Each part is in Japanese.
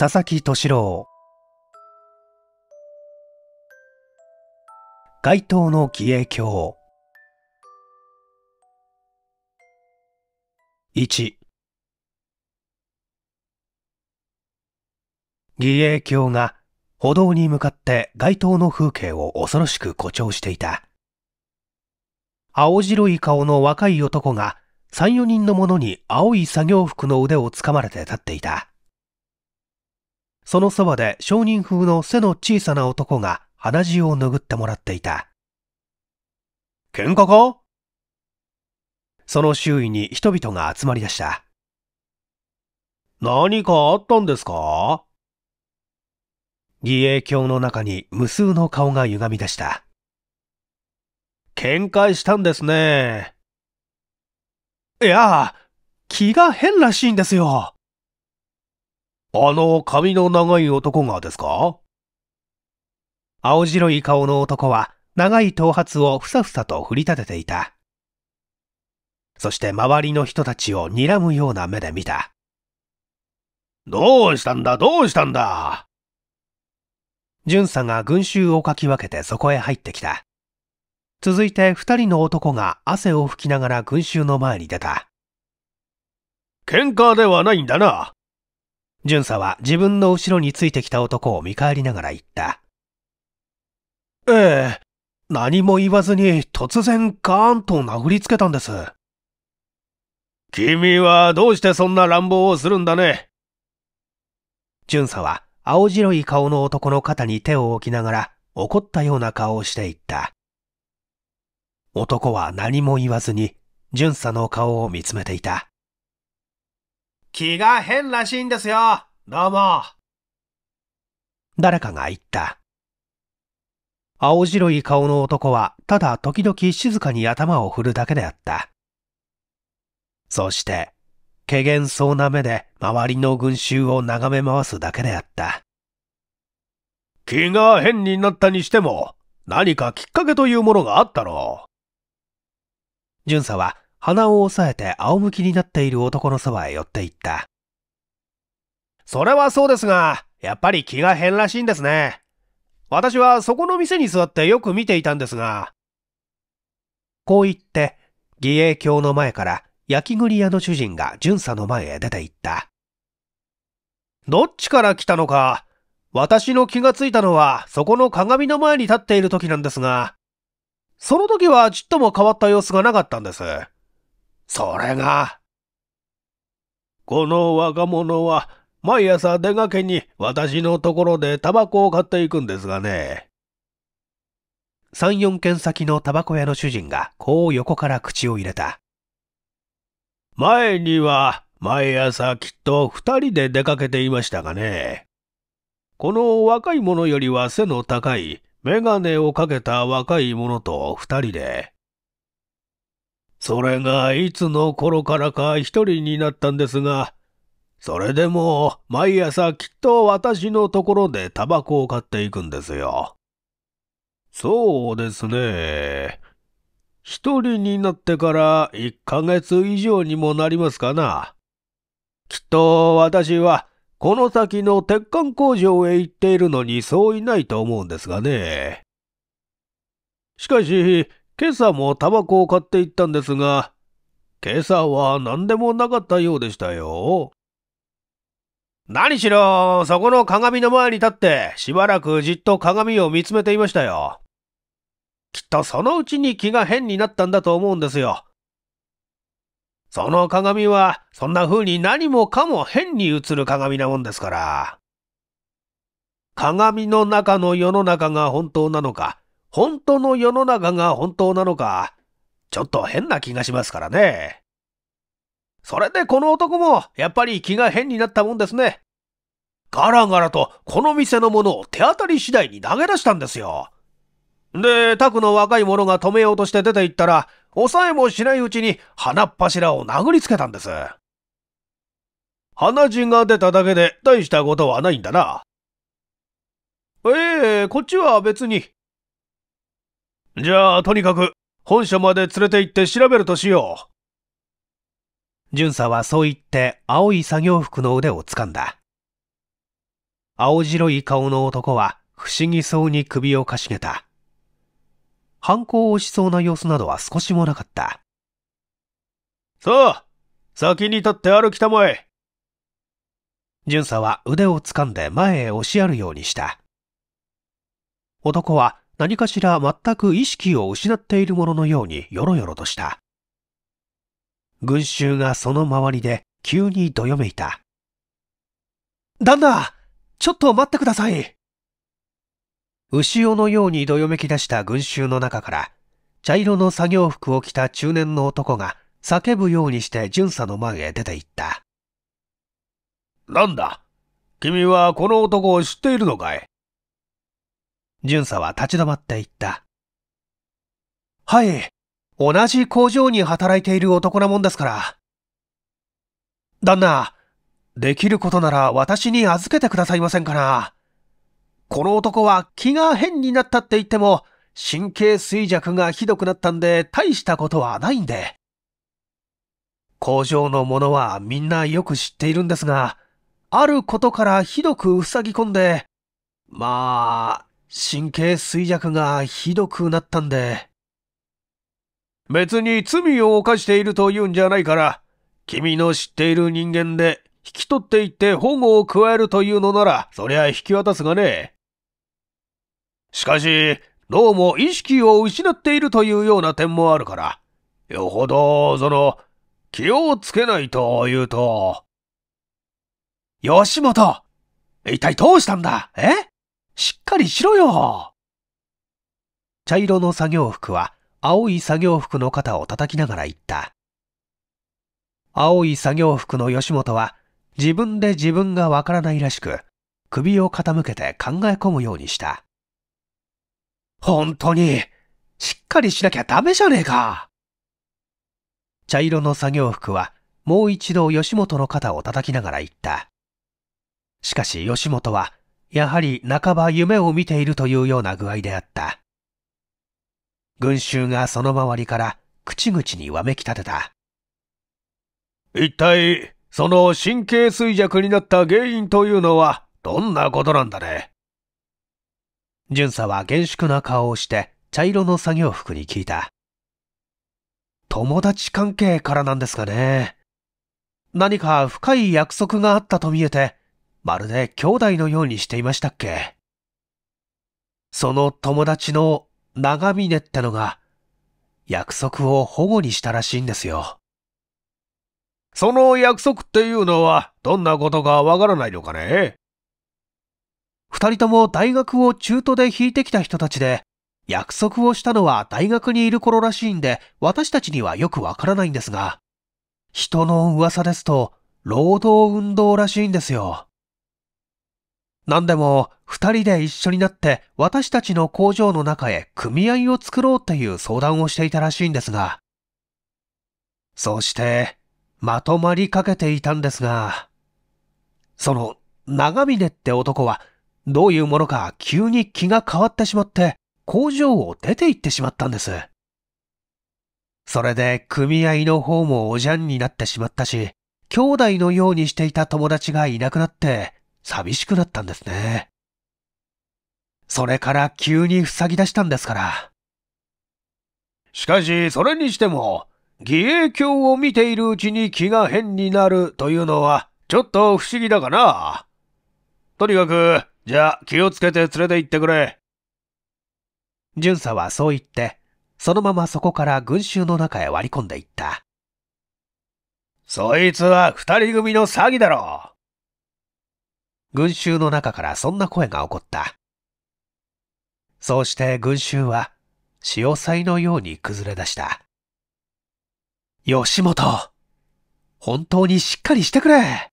佐々木敏郎街頭の義英教1義英教が歩道に向かって街頭の風景を恐ろしく誇張していた青白い顔の若い男が3、4人の者に青い作業服の腕をつかまれて立っていた。そのそばで商人風の背の小さな男が鼻血を拭ってもらっていた。喧嘩かその周囲に人々が集まりだした。何かあったんですか義英教の中に無数の顔が歪み出した。喧嘩したんですね。いや、気が変らしいんですよ。あの髪の長い男がですか青白い顔の男は長い頭髪をふさふさと振り立てていた。そして周りの人たちを睨むような目で見た。どうしたんだどうしたんだ巡査が群衆をかき分けてそこへ入ってきた。続いて二人の男が汗を拭きながら群衆の前に出た。喧嘩ではないんだな。巡査は自分の後ろについてきた男を見返りながら言った。ええ、何も言わずに突然ガーンと殴りつけたんです。君はどうしてそんな乱暴をするんだね巡査は青白い顔の男の肩に手を置きながら怒ったような顔をしていった。男は何も言わずに巡査の顔を見つめていた。気が変らしいんですよ。どうも。誰かが言った。青白い顔の男は、ただ時々静かに頭を振るだけであった。そして、怪げそうな目で周りの群衆を眺め回すだけであった。気が変になったにしても、何かきっかけというものがあったろう。巡査は鼻を押さえて仰向きになっている男のそばへ寄っていった。それはそうですが、やっぱり気が変らしいんですね。私はそこの店に座ってよく見ていたんですが。こう言って、義英教の前から焼き栗屋の主人が巡査の前へ出て行った。どっちから来たのか、私の気がついたのはそこの鏡の前に立っている時なんですが、その時はちっとも変わった様子がなかったんです。それが、この若者は毎朝出がけに私のところでタバコを買っていくんですがね。三四軒先のタバコ屋の主人がこう横から口を入れた。前には毎朝きっと二人で出かけていましたがね。この若い者よりは背の高い、メガネをかけた若い者と二人で、それがいつの頃からか一人になったんですが、それでも毎朝きっと私のところでタバコを買っていくんですよ。そうですね。一人になってから一ヶ月以上にもなりますかな。きっと私はこの先の鉄管工場へ行っているのにそういないと思うんですがね。しかし、今朝もタバコを買って行ったんですが、今朝は何でもなかったようでしたよ。何しろ、そこの鏡の前に立って、しばらくじっと鏡を見つめていましたよ。きっとそのうちに気が変になったんだと思うんですよ。その鏡は、そんな風に何もかも変に映る鏡なもんですから。鏡の中の世の中が本当なのか、本当の世の中が本当なのか、ちょっと変な気がしますからね。それでこの男も、やっぱり気が変になったもんですね。ガラガラとこの店のものを手当たり次第に投げ出したんですよ。で、タクの若い者が止めようとして出て行ったら、抑えもしないうちに鼻っ柱を殴りつけたんです。鼻血が出ただけで大したことはないんだな。ええー、こっちは別に。じゃあ、とにかく、本社まで連れて行って調べるとしよう。巡査はそう言って青い作業服の腕を掴んだ。青白い顔の男は不思議そうに首をかしげた。反抗をしそうな様子などは少しもなかった。さあ、先に立って歩きたまえ。巡査は腕を掴んで前へ押しやるようにした。男は何かしら全く意識を失っているもののようによろよろとした。群衆がその周りで急にどよめいた。旦那ちょっと待ってください牛尾のようにどよめき出した群衆の中から、茶色の作業服を着た中年の男が叫ぶようにして巡査の前へ出て行った。なんだ君はこの男を知っているのかい巡査は立ち止まっていった。はい、同じ工場に働いている男なもんですから。旦那、できることなら私に預けてくださいませんかな。この男は気が変になったって言っても、神経衰弱がひどくなったんで大したことはないんで。工場のものはみんなよく知っているんですが、あることからひどく塞ぎ込んで、まあ、神経衰弱がひどくなったんで。別に罪を犯しているというんじゃないから、君の知っている人間で引き取っていって保護を加えるというのなら、そりゃ引き渡すがね。しかし、どうも意識を失っているというような点もあるから、よほど、その、気をつけないと言うと。吉本一体どうしたんだえしっかりしろよ茶色の作業服は青い作業服の肩を叩きながら言った。青い作業服の吉本は自分で自分がわからないらしく、首を傾けて考え込むようにした。本当に、しっかりしなきゃダメじゃねえか。茶色の作業服はもう一度吉本の肩を叩きながら言った。しかし吉本はやはり半ば夢を見ているというような具合であった。群衆がその周りから口々にわめき立てた。一体、その神経衰弱になった原因というのはどんなことなんだね巡査は厳粛な顔をして茶色の作業服に聞いた。友達関係からなんですがね。何か深い約束があったと見えて、まるで兄弟のようにしていましたっけその友達の長峰ってのが約束を保護にしたらしいんですよ。その約束っていうのはどんなことかわからないのかね二人とも大学を中途で引いてきた人たちで、約束をしたのは大学にいる頃らしいんで、私たちにはよくわからないんですが、人の噂ですと、労働運動らしいんですよ。何でも二人で一緒になって私たちの工場の中へ組合を作ろうっていう相談をしていたらしいんですが。そうしてまとまりかけていたんですが、その長峰って男はどういうものか急に気が変わってしまって工場を出て行ってしまったんです。それで組合の方もおじゃんになってしまったし、兄弟のようにしていた友達がいなくなって寂しくなったんですね。それから急に塞ぎ出したんですから。しかし、それにしても、義英教を見ているうちに気が変になるというのは、ちょっと不思議だかな。とにかく、じゃあ気をつけて連れて行ってくれ。巡査はそう言って、そのままそこから群衆の中へ割り込んでいった。そいつは二人組の詐欺だろ群衆の中からそんな声が起こった。そうして群衆は潮騒のように崩れ出した。吉本本当にしっかりしてくれ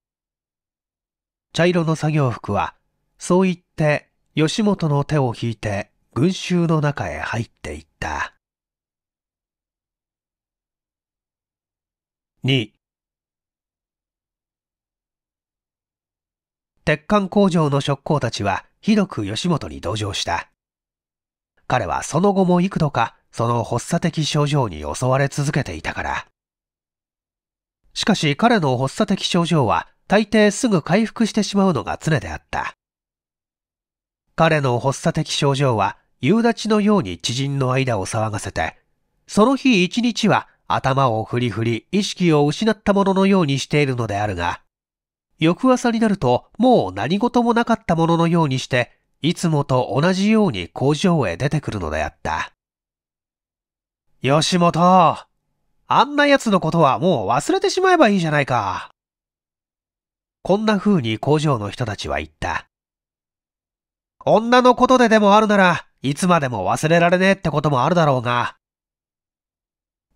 茶色の作業服は、そう言って吉本の手を引いて群衆の中へ入っていった。二。鉄管工場の職工たちはひどく吉本に同情した。彼はその後も幾度かその発作的症状に襲われ続けていたから。しかし彼の発作的症状は大抵すぐ回復してしまうのが常であった。彼の発作的症状は夕立のように知人の間を騒がせて、その日一日は頭をふりふり意識を失ったもののようにしているのであるが、翌朝になるともう何事もなかったもののようにして、いつもと同じように工場へ出てくるのであった。吉本、あんな奴のことはもう忘れてしまえばいいじゃないか。こんな風に工場の人たちは言った。女のことででもあるなら、いつまでも忘れられねえってこともあるだろうが。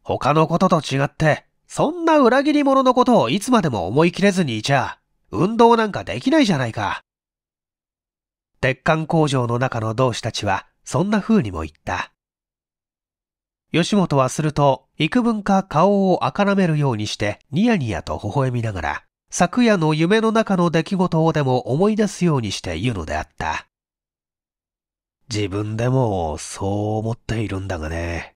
他のことと違って、そんな裏切り者のことをいつまでも思い切れずにいちゃ、運動なんかできないじゃないか。鉄管工場の中の同志たちはそんな風にも言った。吉本はすると幾分か顔をあからめるようにしてニヤニヤと微笑みながら昨夜の夢の中の出来事をでも思い出すようにして言うのであった。自分でもそう思っているんだがね。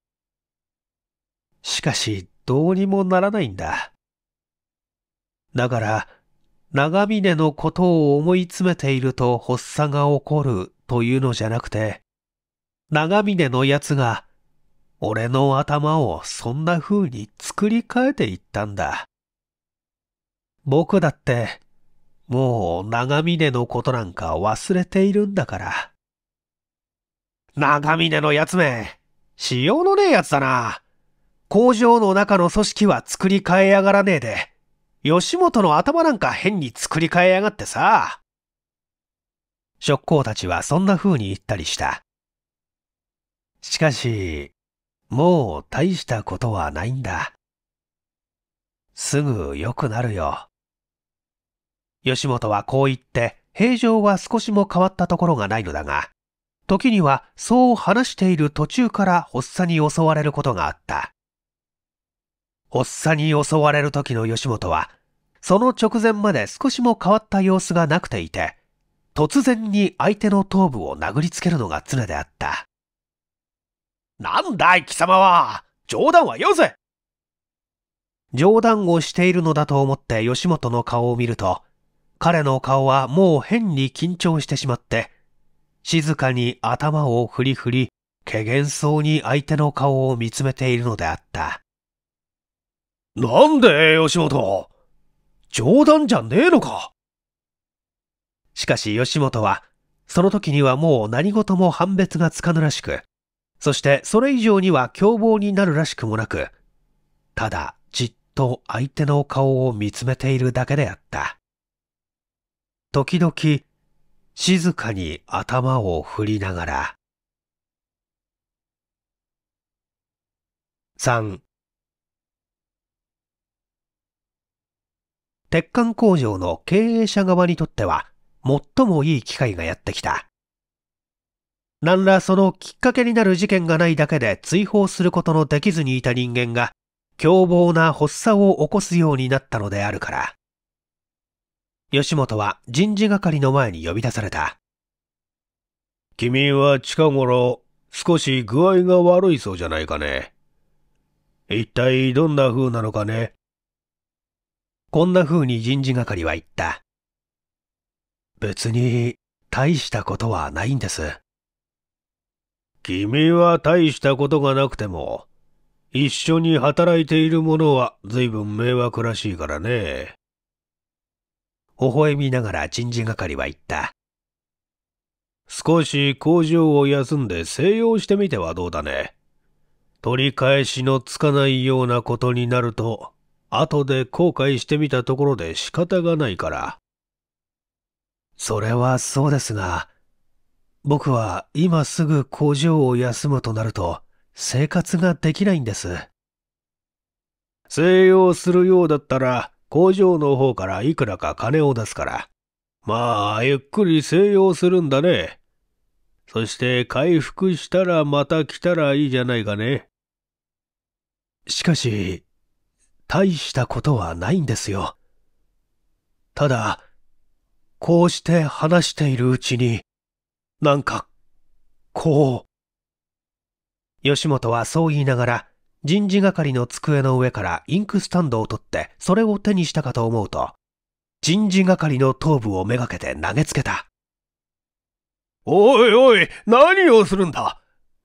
しかしどうにもならないんだ。だから長峰のことを思い詰めていると発作が起こるというのじゃなくて、長峰のやつが、俺の頭をそんな風に作り変えていったんだ。僕だって、もう長峰のことなんか忘れているんだから。長峰のやつめ、しようのねえやつだな。工場の中の組織は作り変えやがらねえで、吉本の頭なんか変に作り変えやがってさ。職工たちはそんな風に言ったりした。しかし、もう大したことはないんだ。すぐ良くなるよ。吉本はこう言って、平常は少しも変わったところがないのだが、時にはそう話している途中から発作に襲われることがあった。おっさんに襲われる時の吉本は、その直前まで少しも変わった様子がなくていて、突然に相手の頭部を殴りつけるのが常であった。なんだい貴様は冗談はよせ冗談をしているのだと思って吉本の顔を見ると、彼の顔はもう変に緊張してしまって、静かに頭をふりふり、けげんそうに相手の顔を見つめているのであった。なんで、吉本。冗談じゃねえのか。しかし吉本は、その時にはもう何事も判別がつかぬらしく、そしてそれ以上には凶暴になるらしくもなく、ただじっと相手の顔を見つめているだけであった。時々、静かに頭を振りながら。三、鉄管工場の経営者側にとっては最もいい機会がやってきた。何らそのきっかけになる事件がないだけで追放することのできずにいた人間が凶暴な発作を起こすようになったのであるから。吉本は人事係の前に呼び出された。君は近頃少し具合が悪いそうじゃないかね。一体どんな風なのかねこんな風に人事係は言った。別に、大したことはないんです。君は大したことがなくても、一緒に働いている者は随分迷惑らしいからね。微笑みながら人事係は言った。少し工場を休んで静養してみてはどうだね。取り返しのつかないようなことになると後で後悔してみたところで仕方がないから。それはそうですが、僕は今すぐ工場を休むとなると生活ができないんです。静養するようだったら工場の方からいくらか金を出すから。まあ、ゆっくり静養するんだね。そして回復したらまた来たらいいじゃないかね。しかし、大したことはないんですよ。ただ、こうして話しているうちに、なんか、こう。吉本はそう言いながら、人事係の机の上からインクスタンドを取って、それを手にしたかと思うと、人事係の頭部をめがけて投げつけた。おいおい、何をするんだ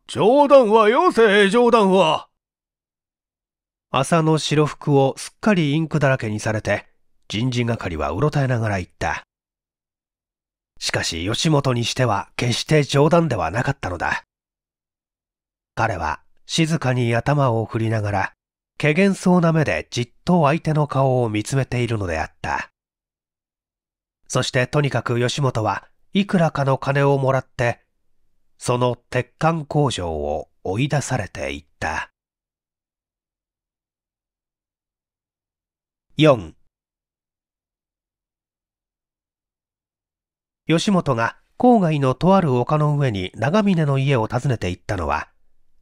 冗談はよせ、冗談は。朝の白服をすっかりインクだらけにされて、人事係はうろたえながら言った。しかし吉本にしては決して冗談ではなかったのだ。彼は静かに頭を振りながら、怪げそうな目でじっと相手の顔を見つめているのであった。そしてとにかく吉本はいくらかの金をもらって、その鉄管工場を追い出されていった。4吉本が郊外のとある丘の上に長峰の家を訪ねて行ったのは、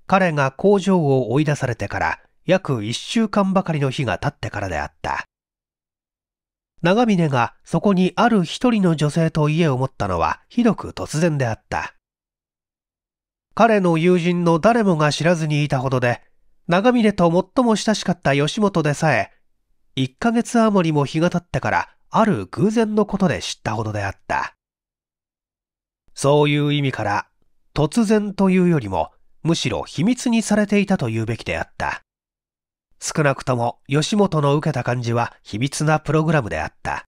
彼が工場を追い出されてから約1週間ばかりの日が経ってからであった。長峰がそこにある一人の女性と家を持ったのはひどく突然であった。彼の友人の誰もが知らずにいたほどで、長峰と最も親しかった吉本でさえ、1ヶ月余りも日が経ってから、ある偶然のことで知ったほどであった。そういう意味から、突然というよりも、むしろ秘密にされていたというべきであった。少なくとも吉本の受けた感じは秘密なプログラムであった。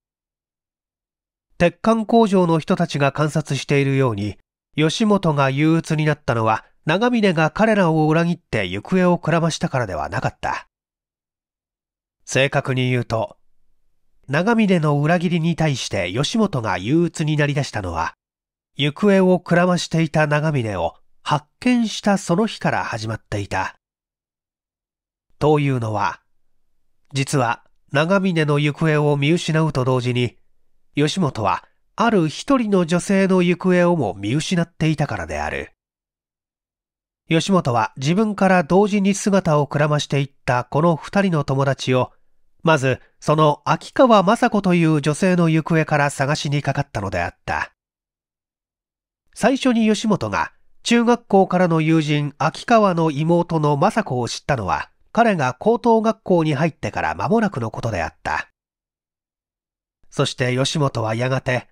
鉄管工場の人たちが観察しているように、吉本が憂鬱になったのは長峰が彼らを裏切って行方をくらましたからではなかった。正確に言うと、長峰の裏切りに対して吉本が憂鬱になりだしたのは、行方をくらましていた長峰を発見したその日から始まっていた。というのは、実は長峰の行方を見失うと同時に、吉本はある一人の女性の行方をも見失っていたからである。吉本は自分から同時に姿をくらましていったこの二人の友達をまず、その秋川雅子という女性の行方から探しにかかったのであった。最初に吉本が中学校からの友人秋川の妹の雅子を知ったのは、彼が高等学校に入ってから間もなくのことであった。そして吉本はやがて、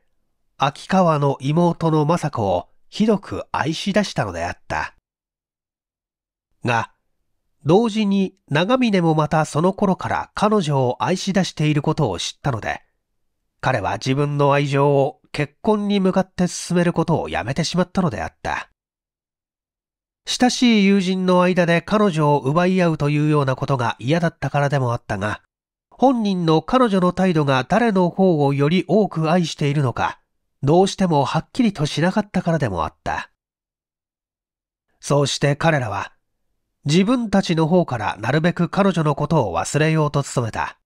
秋川の妹の雅子をひどく愛し出したのであった。が、同時に長峰もまたその頃から彼女を愛し出していることを知ったので、彼は自分の愛情を結婚に向かって進めることをやめてしまったのであった。親しい友人の間で彼女を奪い合うというようなことが嫌だったからでもあったが、本人の彼女の態度が誰の方をより多く愛しているのか、どうしてもはっきりとしなかったからでもあった。そうして彼らは自分たちの方からなるべく彼女のことを忘れようと努めた。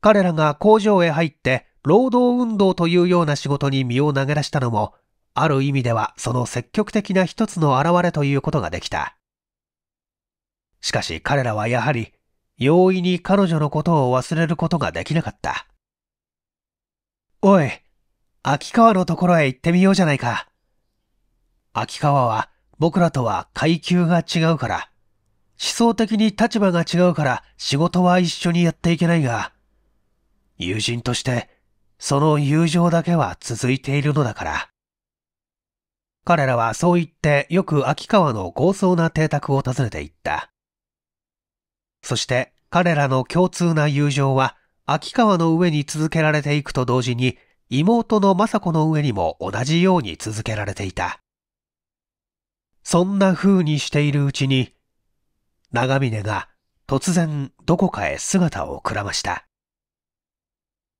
彼らが工場へ入って労働運動というような仕事に身を投げ出したのも、ある意味ではその積極的な一つの表れということができた。しかし彼らはやはり容易に彼女のことを忘れることができなかった。おい、秋川のところへ行ってみようじゃないか。秋川は僕らとは階級が違うから、思想的に立場が違うから仕事は一緒にやっていけないが、友人としてその友情だけは続いているのだから。彼らはそう言ってよく秋川の豪壮な邸宅を訪ねていった。そして彼らの共通な友情は秋川の上に続けられていくと同時に妹の雅子の上にも同じように続けられていた。そんな風にしているうちに、長峰が突然どこかへ姿をくらました。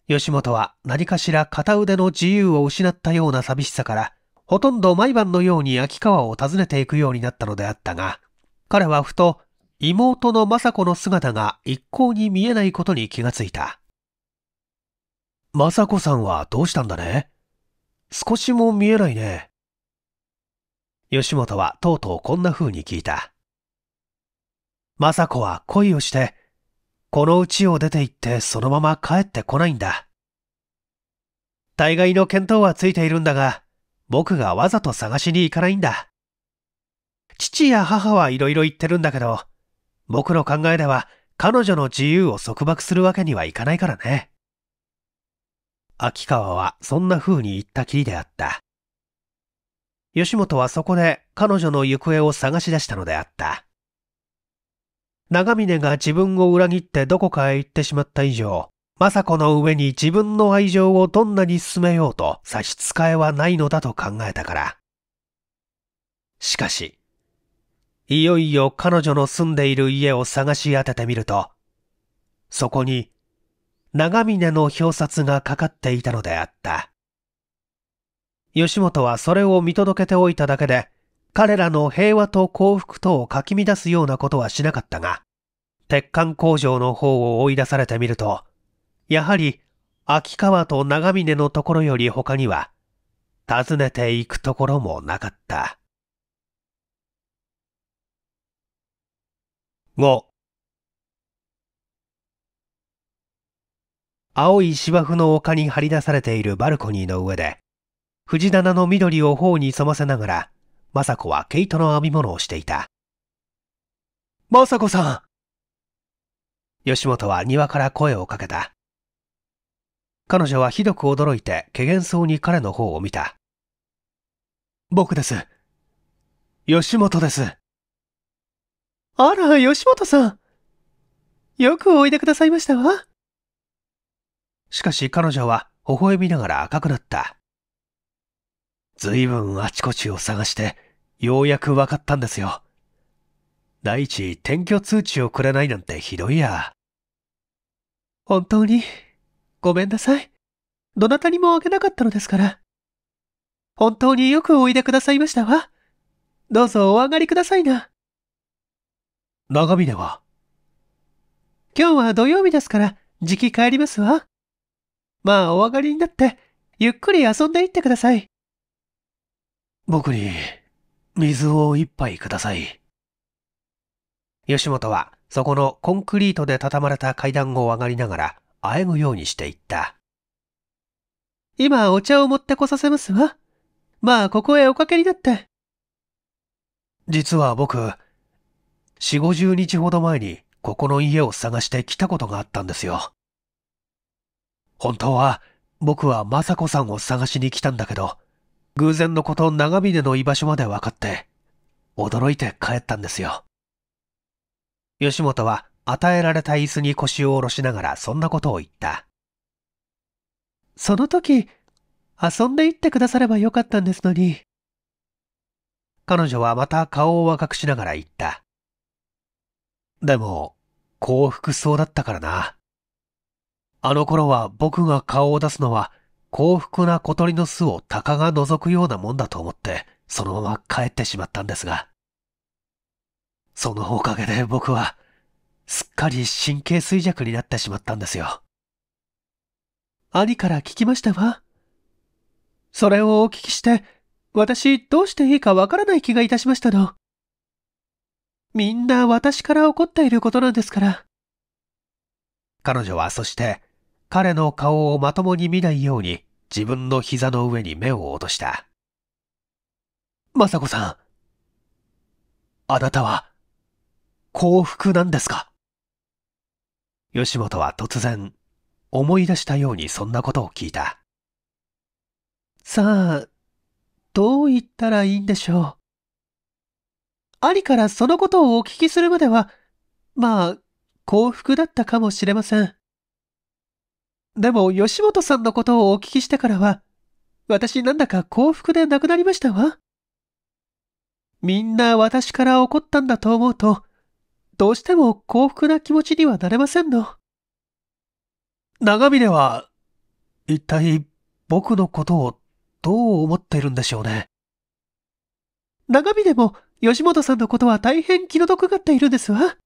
吉本は何かしら片腕の自由を失ったような寂しさから、ほとんど毎晩のように秋川を訪ねていくようになったのであったが、彼はふと妹の雅子の姿が一向に見えないことに気がついた。雅子さんはどうしたんだね少しも見えないね。吉本はとうとうこんな風に聞いた。政子は恋をして、この家を出て行ってそのまま帰ってこないんだ。大概の見当はついているんだが、僕がわざと探しに行かないんだ。父や母はいろいろ言ってるんだけど、僕の考えでは彼女の自由を束縛するわけにはいかないからね。秋川はそんな風に言ったきりであった。吉本はそこで彼女の行方を探し出したのであった。長峰が自分を裏切ってどこかへ行ってしまった以上、雅子の上に自分の愛情をどんなに進めようと差し支えはないのだと考えたから。しかし、いよいよ彼女の住んでいる家を探し当ててみると、そこに長峰の表札がかかっていたのであった。吉本はそれを見届けておいただけで、彼らの平和と幸福とをかき乱すようなことはしなかったが、鉄管工場の方を追い出されてみると、やはり秋川と長峰のところより他には、訪ねていくところもなかった。五。青い芝生の丘に張り出されているバルコニーの上で、藤棚の緑を頬に染ませながら、雅子は毛糸の編み物をしていた。雅子さん吉本は庭から声をかけた。彼女はひどく驚いて、けげんそうに彼の方を見た。僕です。吉本です。あら、吉本さん。よくおいでくださいましたわ。しかし彼女は微笑みながら赤くなった。随分あちこちを探して、ようやく分かったんですよ。第一、転居通知をくれないなんてひどいや。本当に、ごめんなさい。どなたにもあげなかったのですから。本当によくおいでくださいましたわ。どうぞお上がりくださいな。長峰は今日は土曜日ですから、じき帰りますわ。まあ、お上がりになって、ゆっくり遊んでいってください。僕に水を一杯ください。吉本はそこのコンクリートで畳まれた階段を上がりながらあえぐようにしていった。今お茶を持ってこさせますわ。まあここへおかけになって。実は僕、四五十日ほど前にここの家を探して来たことがあったんですよ。本当は僕は雅子さんを探しに来たんだけど、偶然のこと長峰の居場所まで分かって、驚いて帰ったんですよ。吉本は与えられた椅子に腰を下ろしながらそんなことを言った。その時、遊んで行ってくださればよかったんですのに。彼女はまた顔を若くしながら言った。でも、幸福そうだったからな。あの頃は僕が顔を出すのは幸福な小鳥の巣を鷹が覗くようなもんだと思って、そのまま帰ってしまったんですが、そのおかげで僕は、すっかり神経衰弱になってしまったんですよ。兄から聞きましたわ。それをお聞きして、私どうしていいかわからない気がいたしましたの。みんな私から怒っていることなんですから。彼女はそして彼の顔をまともに見ないように自分の膝の上に目を落とした。雅子さん、あなたは幸福なんですか吉本は突然思い出したようにそんなことを聞いた。さあ、どう言ったらいいんでしょう。兄からそのことをお聞きするまでは、まあ、幸福だったかもしれません。でも、吉本さんのことをお聞きしてからは、私なんだか幸福でなくなりましたわ。みんな私から怒ったんだと思うと、どうしても幸福な気持ちにはなれませんの。長峰は、一体僕のことをどう思っているんでしょうね。長峰も吉本さんのことは大変気の毒がっているんですわ。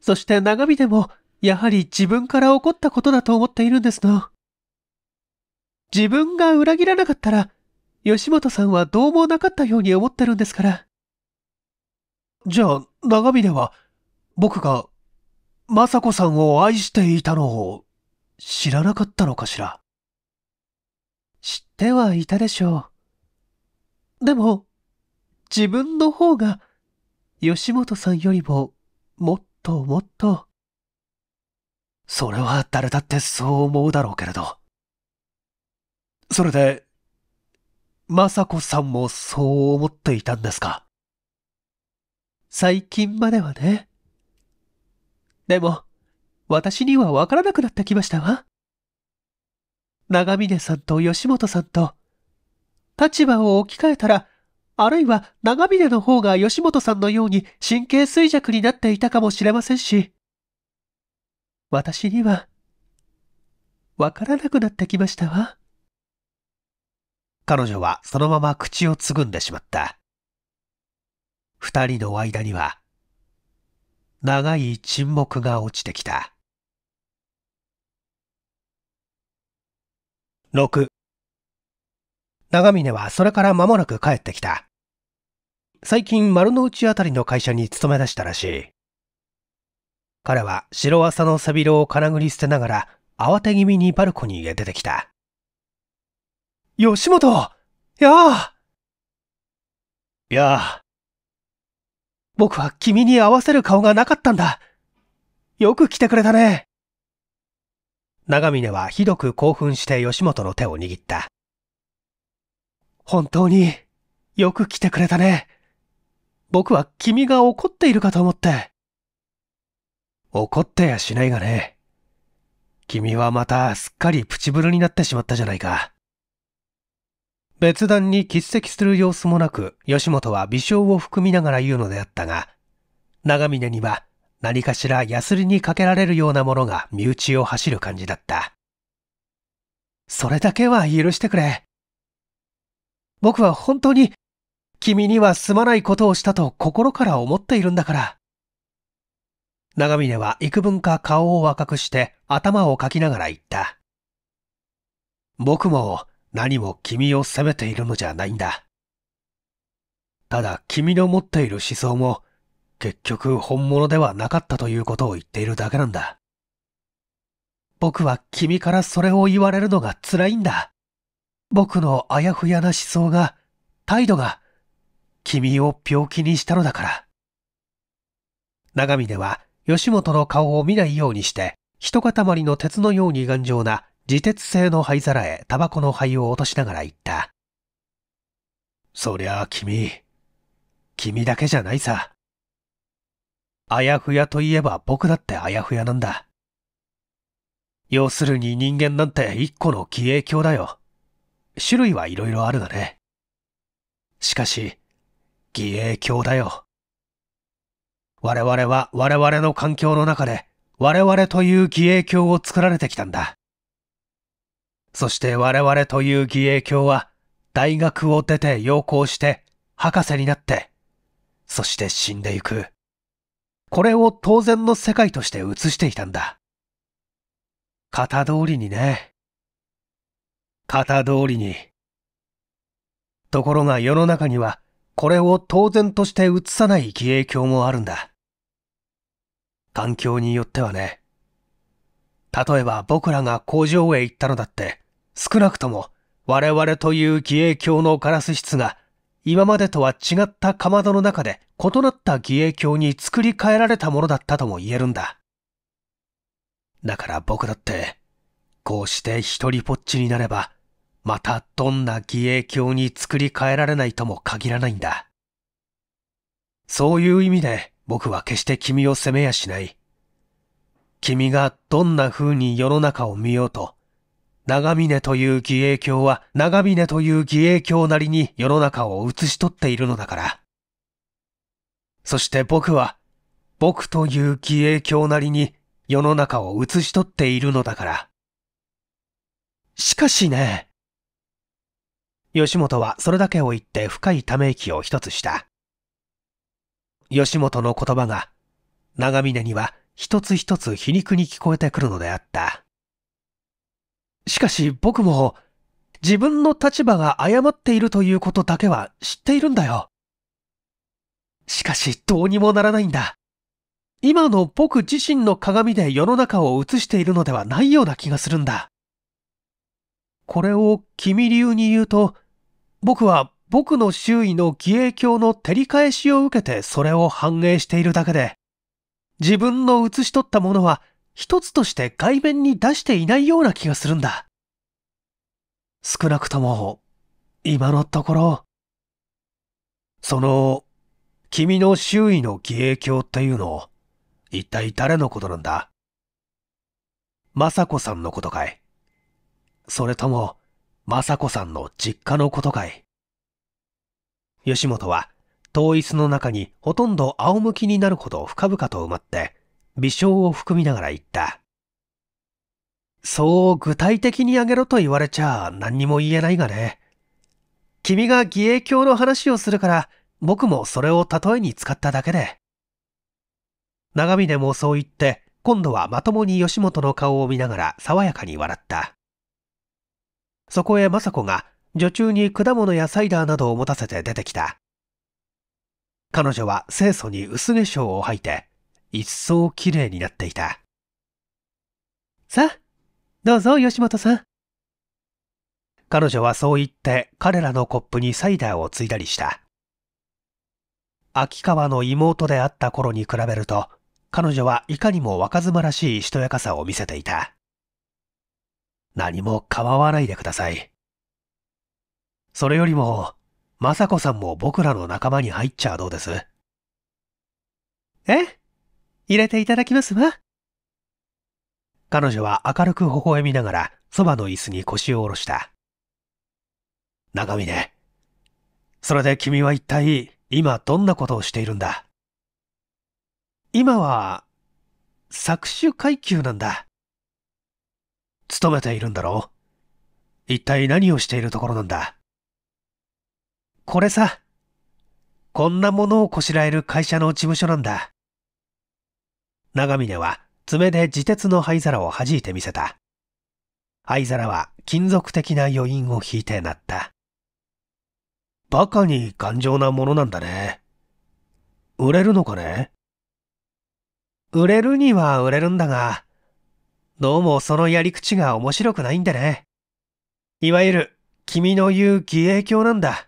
そして長峰もやはり自分から起こったことだと思っているんですの。自分が裏切らなかったら、吉本さんはどうもなかったように思ってるんですから。じゃあ、長峰は、僕が、雅子さんを愛していたのを、知らなかったのかしら。知ってはいたでしょう。でも、自分の方が、吉本さんよりも、もっともっと、それは誰だってそう思うだろうけれど。それで、雅子さんもそう思っていたんですか最近まではね。でも、私にはわからなくなってきましたわ。長峰さんと吉本さんと、立場を置き換えたら、あるいは長峰の方が吉本さんのように神経衰弱になっていたかもしれませんし、私には、わからなくなってきましたわ。彼女はそのまま口をつぐんでしまった。二人の間には、長い沈黙が落ちてきた。6長峰はそれから間もなく帰ってきた。最近丸の内あたりの会社に勤め出したらしい。彼は白麻の背広を金繰り捨てながら、慌て気味にバルコニーへ出てきた。吉本やあやあ。僕は君に合わせる顔がなかったんだ。よく来てくれたね。長峰はひどく興奮して吉本の手を握った。本当によく来てくれたね。僕は君が怒っているかと思って。怒ってやしないがね。君はまたすっかりプチブルになってしまったじゃないか。別段に欠席する様子もなく、吉本は微笑を含みながら言うのであったが、長峰には何かしらヤスリにかけられるようなものが身内を走る感じだった。それだけは許してくれ。僕は本当に君にはすまないことをしたと心から思っているんだから。長峰は幾分か顔を赤くして頭をかきながら言った。僕も何も君を責めているのじゃないんだ。ただ君の持っている思想も結局本物ではなかったということを言っているだけなんだ。僕は君からそれを言われるのが辛いんだ。僕のあやふやな思想が、態度が、君を病気にしたのだから。長峰は吉本の顔を見ないようにして、一塊の鉄のように頑丈な自鉄製の灰皿へタバコの灰を落としながら言った。そりゃあ君、君だけじゃないさ。あやふやといえば僕だってあやふやなんだ。要するに人間なんて一個の奇影鏡だよ。種類はいろいろあるがね。しかし、義影鏡だよ。我々は我々の環境の中で我々という義英教を作られてきたんだ。そして我々という義英教は大学を出て要光して博士になって、そして死んでいく。これを当然の世界として映していたんだ。型通りにね。型通りに。ところが世の中にはこれを当然として映さない義英教もあるんだ。環境によってはね。例えば僕らが工場へ行ったのだって、少なくとも我々という義英教のガラス室が今までとは違ったかまどの中で異なった義英教に作り変えられたものだったとも言えるんだ。だから僕だって、こうして一人ぽっちになれば、またどんな義英教に作り変えられないとも限らないんだ。そういう意味で、僕は決して君を責めやしない。君がどんな風に世の中を見ようと、長峰という義英教は長峰という義英教なりに世の中を映し取っているのだから。そして僕は、僕という義英教なりに世の中を映し取っているのだから。しかしね。吉本はそれだけを言って深いため息を一つした。吉本の言葉が、長峰には一つ一つ皮肉に聞こえてくるのであった。しかし僕も、自分の立場が誤っているということだけは知っているんだよ。しかしどうにもならないんだ。今の僕自身の鏡で世の中を映しているのではないような気がするんだ。これを君流に言うと、僕は僕の周囲の義英鏡の照り返しを受けてそれを反映しているだけで、自分の写し取ったものは一つとして外面に出していないような気がするんだ。少なくとも、今のところ、その、君の周囲の義英鏡っていうの、一体誰のことなんだ雅子さんのことかいそれとも、雅子さんの実家のことかい吉本は、遠椅子の中にほとんど仰向きになるほど深々と埋まって、微笑を含みながら言った。そう具体的にあげろと言われちゃ何にも言えないがね。君が義英教の話をするから、僕もそれを例えに使っただけで。長でもそう言って、今度はまともに吉本の顔を見ながら爽やかに笑った。そこへ雅子が女中に果物やサイダーなどを持たせて出てきた。彼女は清楚に薄化粧を吐いて、一層綺麗になっていた。さあ、どうぞ吉本さん。彼女はそう言って彼らのコップにサイダーをついだりした。秋川の妹であった頃に比べると、彼女はいかにも若妻らしいしとやかさを見せていた。何も構わないでください。それよりも、雅子さんも僕らの仲間に入っちゃどうですえ入れていただきますわ。彼女は明るく微笑みながら、そばの椅子に腰を下ろした。中身ね、それで君は一体、今どんなことをしているんだ今は、搾取階級なんだ。勤めているんだろう一体何をしているところなんだこれさ。こんなものをこしらえる会社の事務所なんだ。長峰は爪で自鉄の灰皿を弾いてみせた。灰皿は金属的な余韻を引いて鳴った。バカに頑丈なものなんだね。売れるのかね売れるには売れるんだが、どうもそのやり口が面白くないんでね。いわゆる君の言う義英鏡なんだ。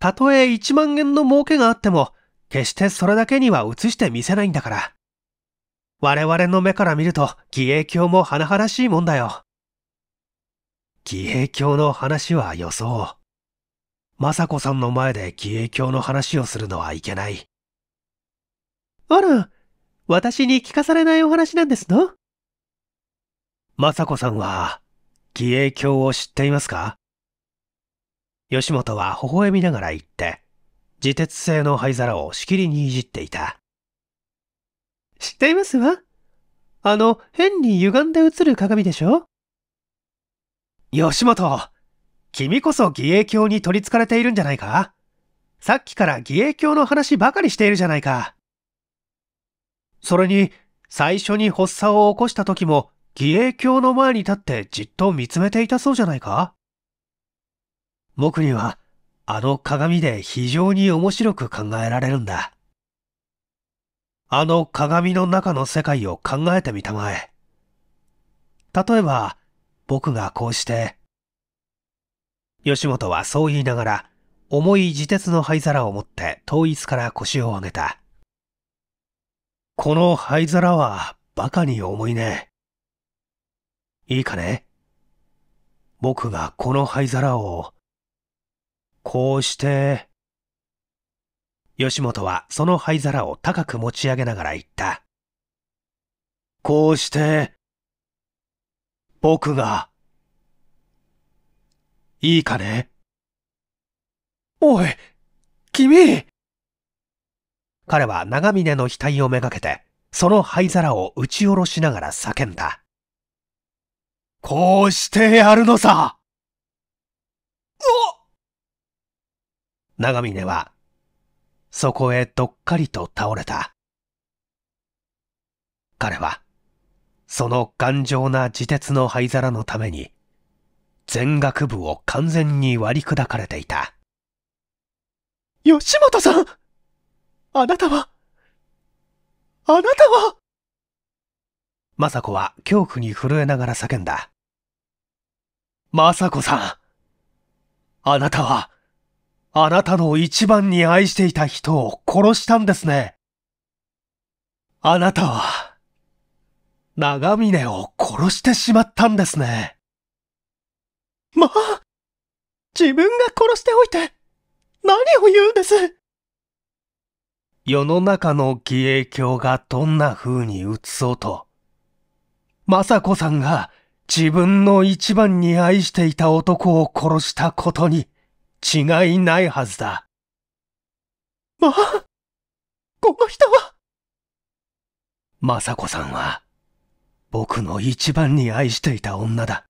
たとえ1万円の儲けがあっても、決してそれだけには映してみせないんだから。我々の目から見ると、義英教も甚だしいもんだよ。義英教の話は予想。雅子さんの前で義英教の話をするのはいけない。あら、私に聞かされないお話なんですの雅子さんは、義英教を知っていますか吉本は微笑みながら言って、自鉄製の灰皿をしきりにいじっていた。知っていますわ。あの、変に歪んで映る鏡でしょ吉本、君こそ義英教に取り憑かれているんじゃないかさっきから義英教の話ばかりしているじゃないか。それに、最初に発作を起こした時も、義英教の前に立ってじっと見つめていたそうじゃないか僕にはあの鏡で非常に面白く考えられるんだ。あの鏡の中の世界を考えてみたまえ。例えば、僕がこうして、吉本はそう言いながら、重い自鉄の灰皿を持って統一から腰を上げた。この灰皿は馬鹿に重いね。いいかね僕がこの灰皿をこうして。吉本はその灰皿を高く持ち上げながら言った。こうして、僕が、いいかねおい、君彼は長峰の額をめがけて、その灰皿を打ち下ろしながら叫んだ。こうしてやるのさおっ長峰は、そこへどっかりと倒れた。彼は、その頑丈な自鉄の灰皿のために、全学部を完全に割り砕かれていた。吉本さんあなたはあなたは雅子は恐怖に震えながら叫んだ。雅子さんあなたはあなたの一番に愛していた人を殺したんですね。あなたは、長峰を殺してしまったんですね。まあ、自分が殺しておいて、何を言うんです世の中の義影鏡がどんな風に映そうと、雅子さんが自分の一番に愛していた男を殺したことに、違いないはずだ。まあ、この人は。雅子さんは、僕の一番に愛していた女だ。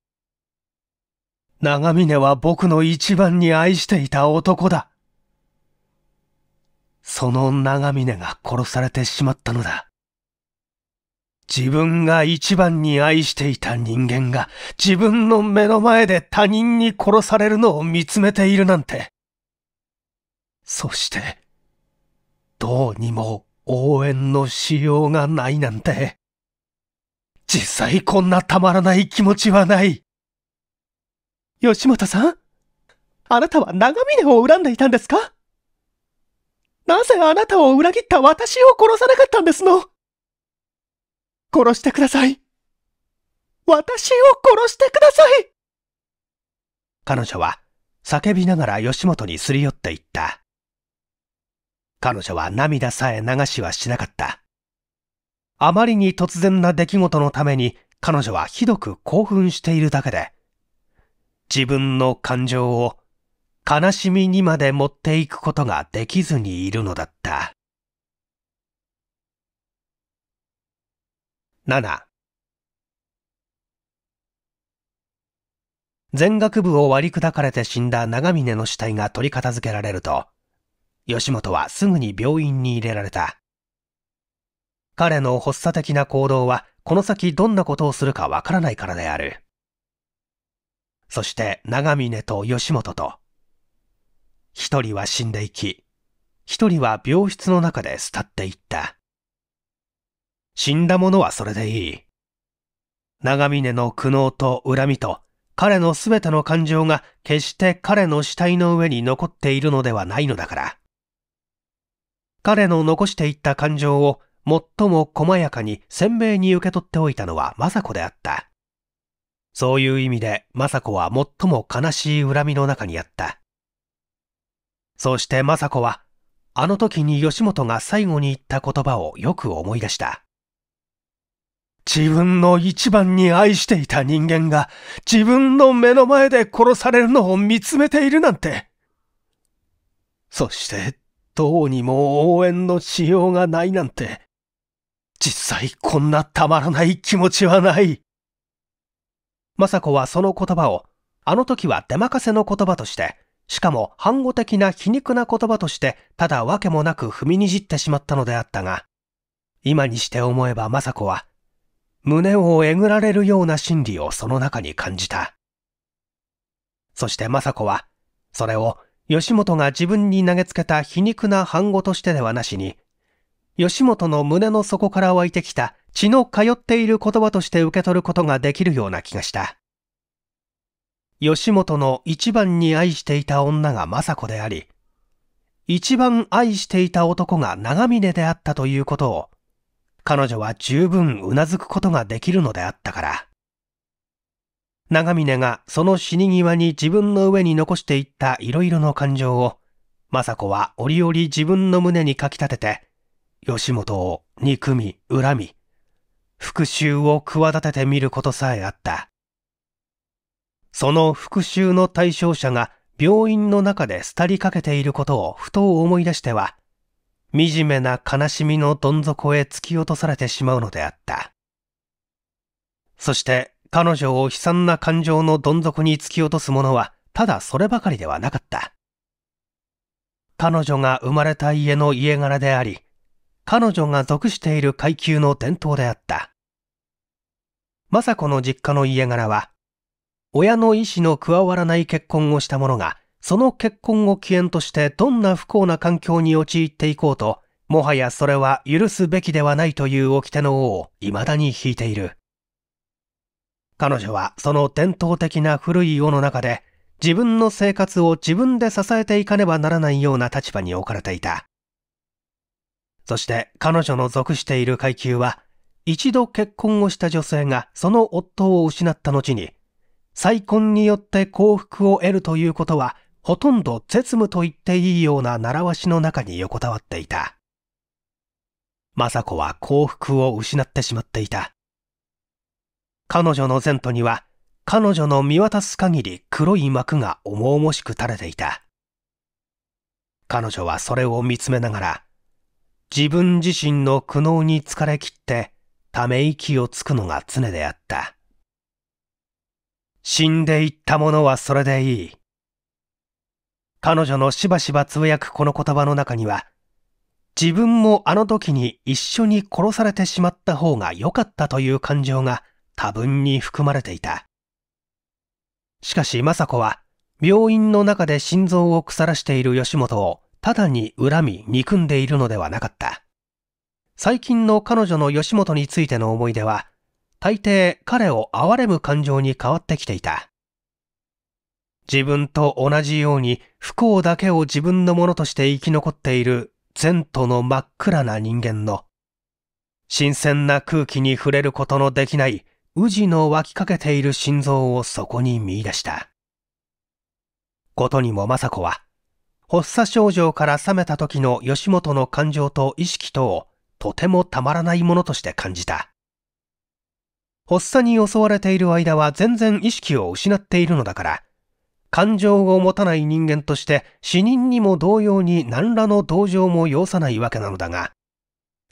長峰は僕の一番に愛していた男だ。その長峰が殺されてしまったのだ。自分が一番に愛していた人間が自分の目の前で他人に殺されるのを見つめているなんて。そして、どうにも応援のしようがないなんて。実際こんなたまらない気持ちはない。吉本さんあなたは長峰を恨んでいたんですかなぜあなたを裏切った私を殺さなかったんですの殺してください私を殺してください彼女は叫びながら吉本にすり寄っていった。彼女は涙さえ流しはしなかった。あまりに突然な出来事のために彼女はひどく興奮しているだけで、自分の感情を悲しみにまで持っていくことができずにいるのだった。7全学部を割り砕かれて死んだ長峰の死体が取り片付けられると、吉本はすぐに病院に入れられた。彼の発作的な行動は、この先どんなことをするかわからないからである。そして長峰と吉本と、一人は死んでいき、一人は病室の中で伝っていった。死んだものはそれでいい。長峰の苦悩と恨みと、彼の全ての感情が決して彼の死体の上に残っているのではないのだから。彼の残していった感情を最も細やかに鮮明に受け取っておいたのは政子であった。そういう意味で政子は最も悲しい恨みの中にあった。そして政子は、あの時に吉本が最後に言った言葉をよく思い出した。自分の一番に愛していた人間が自分の目の前で殺されるのを見つめているなんて。そして、どうにも応援のしようがないなんて。実際こんなたまらない気持ちはない。雅子はその言葉を、あの時は出任せの言葉として、しかも反語的な皮肉な言葉として、ただ訳もなく踏みにじってしまったのであったが、今にして思えば雅子は、胸をえぐられるような心理をその中に感じた。そして雅子は、それを吉本が自分に投げつけた皮肉な反語としてではなしに、吉本の胸の底から湧いてきた血の通っている言葉として受け取ることができるような気がした。吉本の一番に愛していた女が雅子であり、一番愛していた男が長峰であったということを、彼女は十分うなずくことができるのであったから。長峰がその死に際に自分の上に残していった色々の感情を、雅子は折々自分の胸に書き立てて、吉本を憎み、恨み、復讐を企ててみることさえあった。その復讐の対象者が病院の中で廃りかけていることをふと思い出しては、惨めな悲しみのどん底へ突き落とされてしまうのであった。そして彼女を悲惨な感情のどん底に突き落とすものはただそればかりではなかった。彼女が生まれた家の家柄であり、彼女が属している階級の伝統であった。雅子の実家の家柄は、親の意志の加わらない結婚をした者がその結婚を起源としてどんな不幸な環境に陥っていこうと、もはやそれは許すべきではないという掟の王を未だに引いている。彼女はその伝統的な古い世の中で、自分の生活を自分で支えていかねばならないような立場に置かれていた。そして彼女の属している階級は、一度結婚をした女性がその夫を失った後に、再婚によって幸福を得るということはほとんど絶務と言っていいような習わしの中に横たわっていた。政子は幸福を失ってしまっていた。彼女の前途には、彼女の見渡す限り黒い幕が重々しく垂れていた。彼女はそれを見つめながら、自分自身の苦悩に疲れ切って、ため息をつくのが常であった。死んでいったものはそれでいい。彼女のしばしばつぶやくこの言葉の中には、自分もあの時に一緒に殺されてしまった方が良かったという感情が多分に含まれていた。しかし雅子は、病院の中で心臓を腐らしている吉本をただに恨み憎んでいるのではなかった。最近の彼女の吉本についての思い出は、大抵彼を憐れむ感情に変わってきていた。自分と同じように不幸だけを自分のものとして生き残っている前途の真っ暗な人間の、新鮮な空気に触れることのできない、宇治の湧きかけている心臓をそこに見出した。ことにも雅子は、発作症状から覚めた時の吉本の感情と意識とをとてもたまらないものとして感じた。発作に襲われている間は全然意識を失っているのだから、感情を持たない人間として死人にも同様に何らの同情も要さないわけなのだが、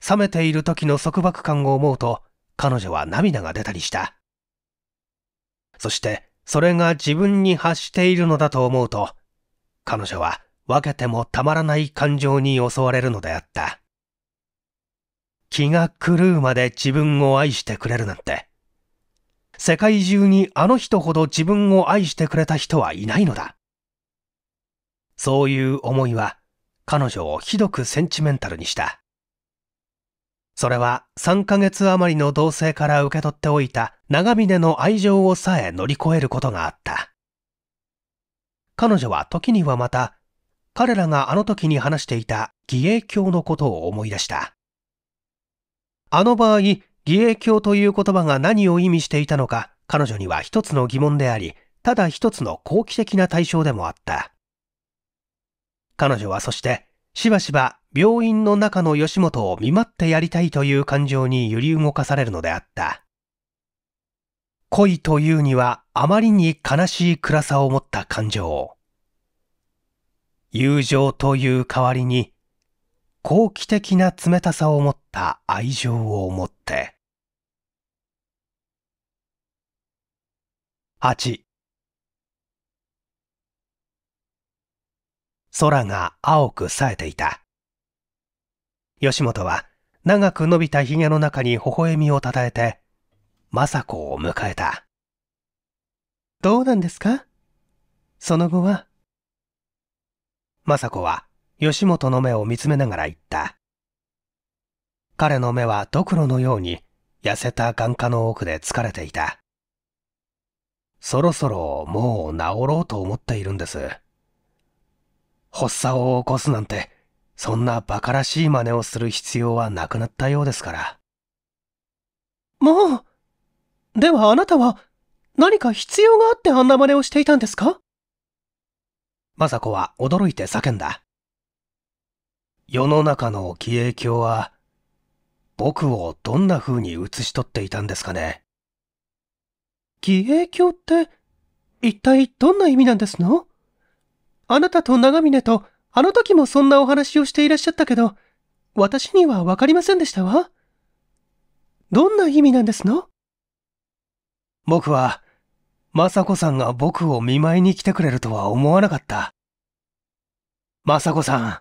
冷めている時の束縛感を思うと、彼女は涙が出たりした。そして、それが自分に発しているのだと思うと、彼女は分けてもたまらない感情に襲われるのであった。気が狂うまで自分を愛してくれるなんて、世界中にあの人ほど自分を愛してくれた人はいないのだ。そういう思いは彼女をひどくセンチメンタルにした。それは3ヶ月余りの同棲から受け取っておいた長峰の愛情をさえ乗り越えることがあった。彼女は時にはまた彼らがあの時に話していた義英教のことを思い出した。あの場合、義英教という言葉が何を意味していたのか、彼女には一つの疑問であり、ただ一つの好奇的な対象でもあった。彼女はそして、しばしば病院の中の吉本を見舞ってやりたいという感情に揺り動かされるのであった。恋というにはあまりに悲しい暗さを持った感情。友情という代わりに、好奇的な冷たさを持った愛情を持って。8空が青く冴えていた吉本は長く伸びたひげの中に微笑みをたたえて雅子を迎えたどうなんですかその後は雅子は吉本の目を見つめながら言った彼の目はドクロのように痩せた眼科の奥で疲れていたそろそろもう治ろうと思っているんです。発作を起こすなんて、そんな馬鹿らしい真似をする必要はなくなったようですから。もう、ではあなたは何か必要があってあんな真似をしていたんですか雅子は驚いて叫んだ。世の中の奇影響は、僕をどんな風に映し取っていたんですかね。義英響って一体どんな意味なんですのあなたと長峰とあの時もそんなお話をしていらっしゃったけど、私にはわかりませんでしたわ。どんな意味なんですの僕は、雅子さんが僕を見舞いに来てくれるとは思わなかった。雅子さん、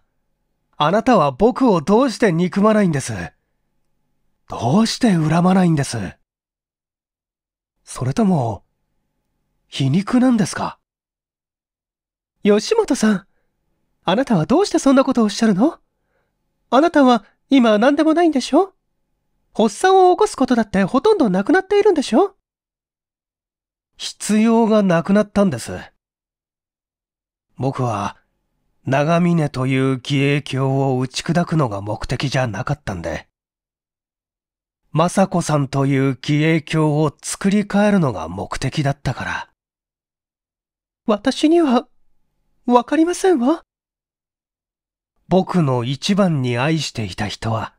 あなたは僕をどうして憎まないんです。どうして恨まないんです。それとも、皮肉なんですか吉本さん、あなたはどうしてそんなことをおっしゃるのあなたは今何でもないんでしょ発作を起こすことだってほとんどなくなっているんでしょ必要がなくなったんです。僕は、長峰という義英教を打ち砕くのが目的じゃなかったんで。雅子さんという義英教を作り変えるのが目的だったから。私には、わかりませんわ。僕の一番に愛していた人は、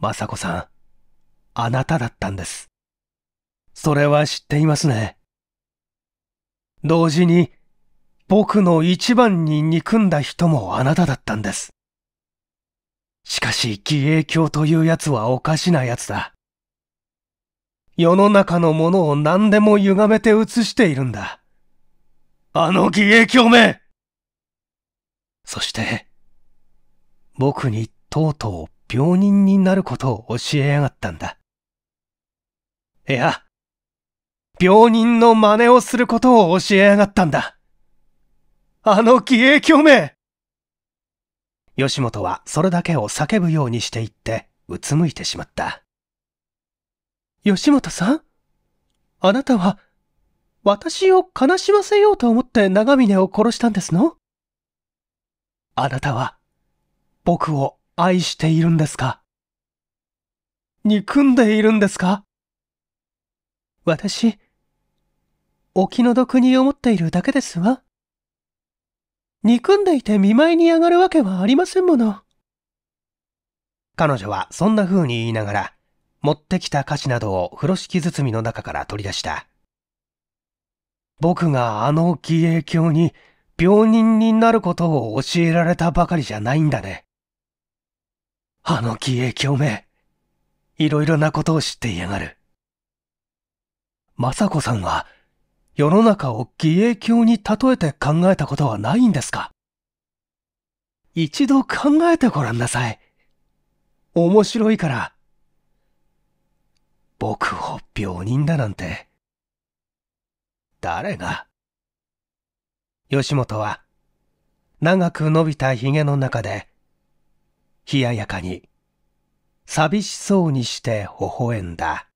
雅子さん、あなただったんです。それは知っていますね。同時に、僕の一番に憎んだ人もあなただったんです。しかし、義英教というやつはおかしなやつだ。世の中のものを何でも歪めて映しているんだ。あの義英教めそして、僕にとうとう病人になることを教えやがったんだ。いや、病人の真似をすることを教えやがったんだ。あの義英教め吉本はそれだけを叫ぶようにしていって、うつむいてしまった。吉本さんあなたは、私を悲しませようと思って長峰を殺したんですのあなたは、僕を愛しているんですか憎んでいるんですか私、お気の毒に思っているだけですわ。憎んでいて見舞いに上がるわけはありませんもの。彼女はそんな風に言いながら、持ってきた菓子などを風呂敷包みの中から取り出した。僕があの義英教に病人になることを教えられたばかりじゃないんだね。あの義英教め、いろいろなことを知っていやがる。雅子さんは世の中を義英教に例えて考えたことはないんですか一度考えてごらんなさい。面白いから。僕を病人だなんて。誰が吉本は、長く伸びた髭の中で、冷ややかに、寂しそうにして微笑んだ。